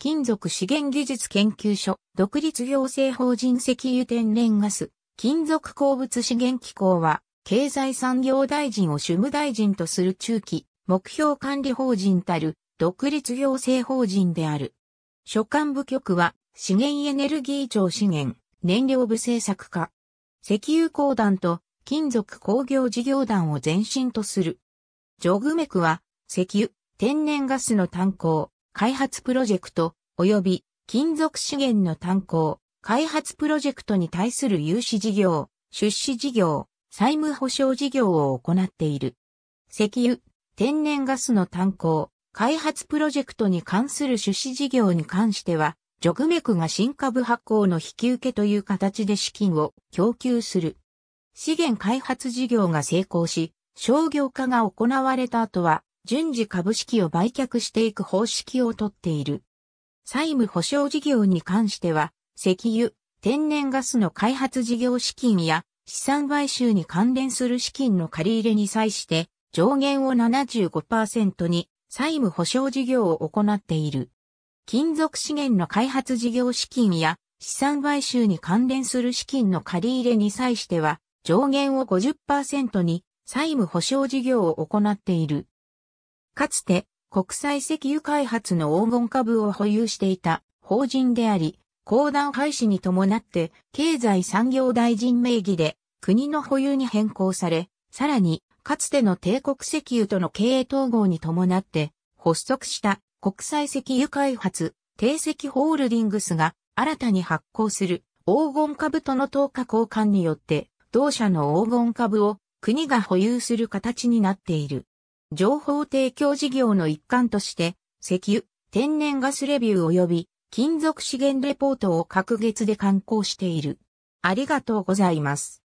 金属資源技術研究所、独立行政法人石油天然ガス、金属鉱物資源機構は、経済産業大臣を主務大臣とする中期、目標管理法人たる、独立行政法人である。所管部局は、資源エネルギー庁資源、燃料部政策課、石油公団と金属工業事業団を前身とする。ジョグメクは、石油、天然ガスの炭鉱、開発プロジェクト、及び金属資源の炭鉱、開発プロジェクトに対する融資事業、出資事業、債務保証事業を行っている。石油、天然ガスの炭鉱、開発プロジェクトに関する出資事業に関しては、ジョグメクが新株発行の引き受けという形で資金を供給する。資源開発事業が成功し、商業化が行われた後は、順次株式を売却していく方式をとっている。債務保証事業に関しては、石油、天然ガスの開発事業資金や資産買収に関連する資金の借り入れに際して、上限を75%に債務保証事業を行っている。金属資源の開発事業資金や資産買収に関連する資金の借り入れに際しては、上限を50%に債務保証事業を行っている。かつて国際石油開発の黄金株を保有していた法人であり、公団廃止に伴って経済産業大臣名義で国の保有に変更され、さらにかつての帝国石油との経営統合に伴って発足した国際石油開発定石ホールディングスが新たに発行する黄金株との等価交換によって同社の黄金株を国が保有する形になっている。情報提供事業の一環として、石油、天然ガスレビュー及び金属資源レポートを各月で刊行している。ありがとうございます。